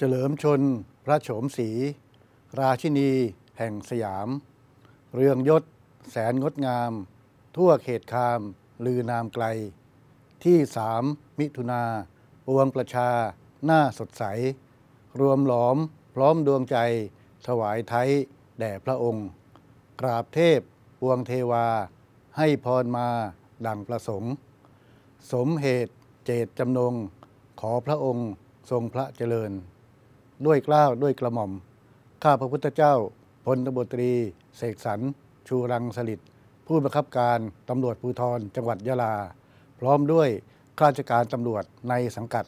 เฉลิมชน พระโฉมศรีราชินีแห่งสยาม เรืองยศ แสนงดงาม ทั่วเขตคามลือนามไกล ที่สามมิถุนาปวงประชาหน้าสดใส รวมหลอมพร้อมดวงใจถวายไทยแด่พระองค์ กราบเทพปวงเทวาให้พรมาดังประสงค์ สมเหตุเจตจำนง ขอพระองค์ทรงพระเจริญด้วยกล้าวด้วยกระหม่อม ข้าพระพุทธเจ้า พลตบตรี เสกสรรชูรังสลิดผู้บังคับการ ตำรวจภูธรจังหวัดยะลา พร้อมด้วย ข้าราชการตำรวจในสังกัด